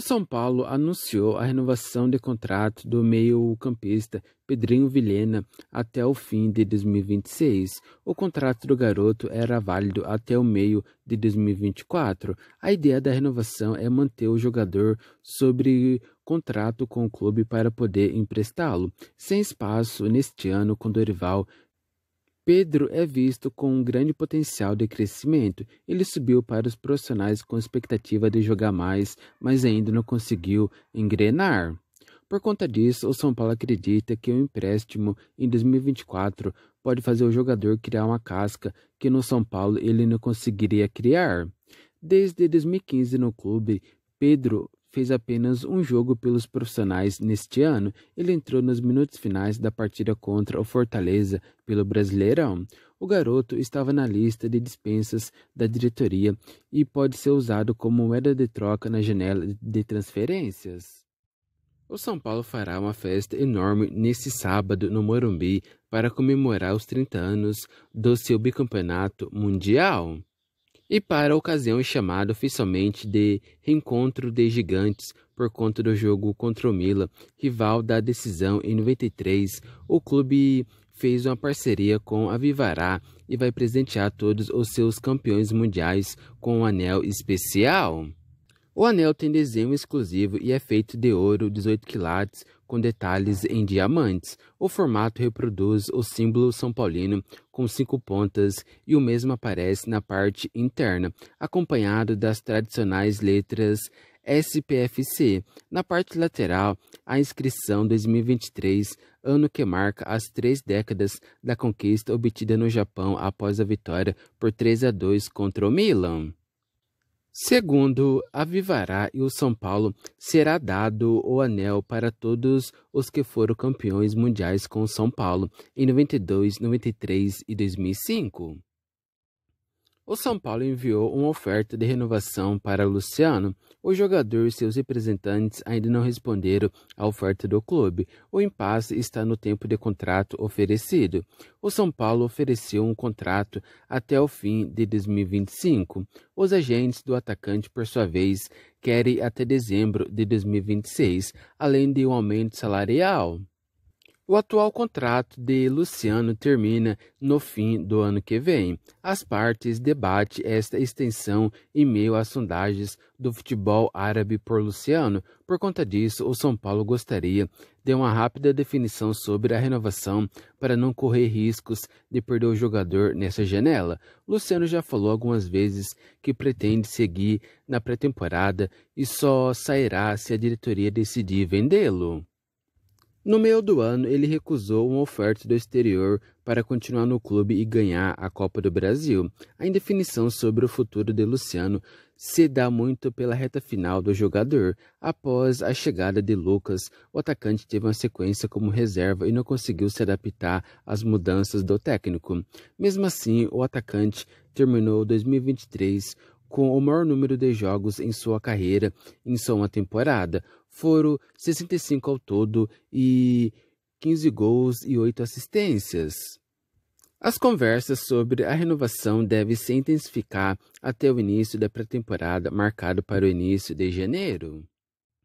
O São Paulo anunciou a renovação de contrato do meio-campista Pedrinho Vilhena até o fim de 2026. O contrato do garoto era válido até o meio de 2024. A ideia da renovação é manter o jogador sobre contrato com o clube para poder emprestá-lo. Sem espaço neste ano com Dorival, Pedro é visto com um grande potencial de crescimento. Ele subiu para os profissionais com expectativa de jogar mais, mas ainda não conseguiu engrenar. Por conta disso, o São Paulo acredita que o empréstimo em 2024 pode fazer o jogador criar uma casca que no São Paulo ele não conseguiria criar. Desde 2015 no clube, Pedro fez apenas um jogo pelos profissionais neste ano. Ele entrou nos minutos finais da partida contra o Fortaleza pelo Brasileirão. O garoto estava na lista de dispensas da diretoria e pode ser usado como moeda de troca na janela de transferências. O São Paulo fará uma festa enorme neste sábado no Morumbi para comemorar os 30 anos do seu bicampeonato mundial. E para a ocasião é chamado oficialmente de Reencontro de Gigantes por conta do jogo contra o Mila, rival da decisão em 93. O clube fez uma parceria com a Vivará e vai presentear todos os seus campeões mundiais com um anel especial. O anel tem desenho exclusivo e é feito de ouro 18 quilates com detalhes em diamantes. O formato reproduz o símbolo São Paulino com cinco pontas e o mesmo aparece na parte interna, acompanhado das tradicionais letras SPFC. Na parte lateral, a inscrição 2023, ano que marca as três décadas da conquista obtida no Japão após a vitória por 3 a 2 contra o Milan. Segundo Avivará e o São Paulo, será dado o anel para todos os que foram campeões mundiais com o São Paulo em 92, 93 e 2005. O São Paulo enviou uma oferta de renovação para Luciano. O jogador e seus representantes ainda não responderam à oferta do clube. O impasse está no tempo de contrato oferecido. O São Paulo ofereceu um contrato até o fim de 2025. Os agentes do atacante, por sua vez, querem até dezembro de 2026, além de um aumento salarial. O atual contrato de Luciano termina no fim do ano que vem. As partes debatem esta extensão em meio às sondagens do futebol árabe por Luciano. Por conta disso, o São Paulo gostaria de uma rápida definição sobre a renovação para não correr riscos de perder o jogador nessa janela. Luciano já falou algumas vezes que pretende seguir na pré-temporada e só sairá se a diretoria decidir vendê-lo. No meio do ano, ele recusou uma oferta do exterior para continuar no clube e ganhar a Copa do Brasil. A indefinição sobre o futuro de Luciano se dá muito pela reta final do jogador. Após a chegada de Lucas, o atacante teve uma sequência como reserva e não conseguiu se adaptar às mudanças do técnico. Mesmo assim, o atacante terminou 2023 com o maior número de jogos em sua carreira em só uma temporada. Foram 65 ao todo e 15 gols e 8 assistências. As conversas sobre a renovação devem se intensificar até o início da pré-temporada, marcado para o início de janeiro.